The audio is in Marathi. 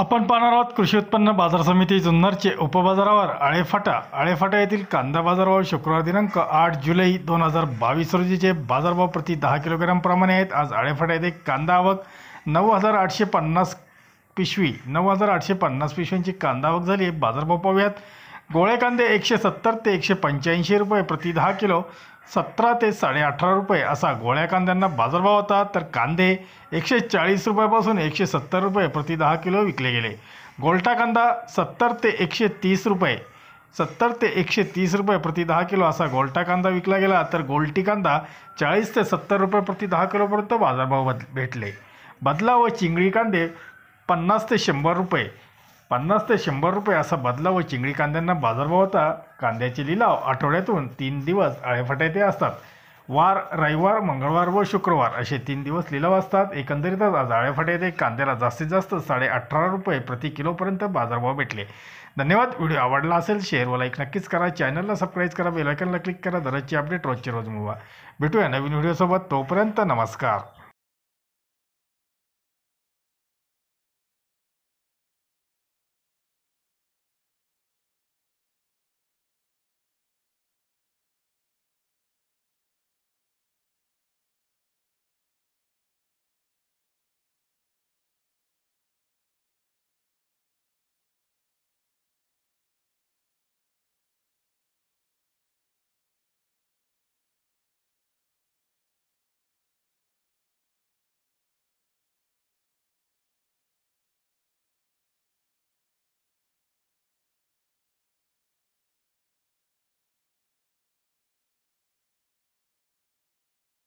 आपण पाहणार आहोत कृषी उत्पन्न बाजार समिती जुन्नरचे उपबाजारावर आळेफाटा आळेफाटा येथील कांदा बाजारभाव शुक्रवार दिनांक आठ जुलै दोन हजार बावीस रोजीचे बाजारभाव प्रति दहा किलोग्रॅमप्रमाणे आहेत आज आळेफाटा येथे कांदा आवक नऊ हजार आठशे पन्नास पिशवी नऊ हजार आठशे पन्नास पिशवींची कांदा आवक झाली बाजारभाव पाहूयात गोळे कांदे एकशे सत्तर ते एकशे पंच्याऐंशी रुपये प्रति दहा किलो सतरा ते अठरा रुपये असा गोळ्या कांद्यांना बाजारभाव होता तर कांदे एकशे चाळीस रुपयापासून एकशे सत्तर रुपये प्रति दहा किलो विकले गेले गोलटा कांदा सत्तर ते एकशे तीस रुपये सत्तर ते एकशे तीस रुपये प्रति दहा किलो असा गोलटा कांदा विकला गेला तर गोलटी कांदा चाळीस ते सत्तर रुपये प्रति दहा किलोपर्यंत बाजारभाव बद भेटले बदला व चिंगळी कांदे पन्नास ते शंभर रुपये पन्नास ते शंभर रुपये असा बदला व चिंगळी कांद्यांना बाजारभाव होता कांद्याचे लिलाव आठवड्यातून तीन दिवस आळेफटायते असतात वार रविवार मंगळवार व शुक्रवार असे तीन दिवस लिलाव असतात एकंदरीतच आज आळेफटायते कांद्याला जास्तीत जास्त साडे अठरा रुपये प्रति किलोपर्यंत बाजारभाव भेटले धन्यवाद व्हिडिओ आवडला असेल शेअर व लाईक नक्कीच करा चॅनलला सबस्क्राईब करा बेलायकनला क्लिक करा दररोजची अपडेट रोजचे रोज मुवा भेटूया नवीन व्हिडिओसोबत तोपर्यंत नमस्कार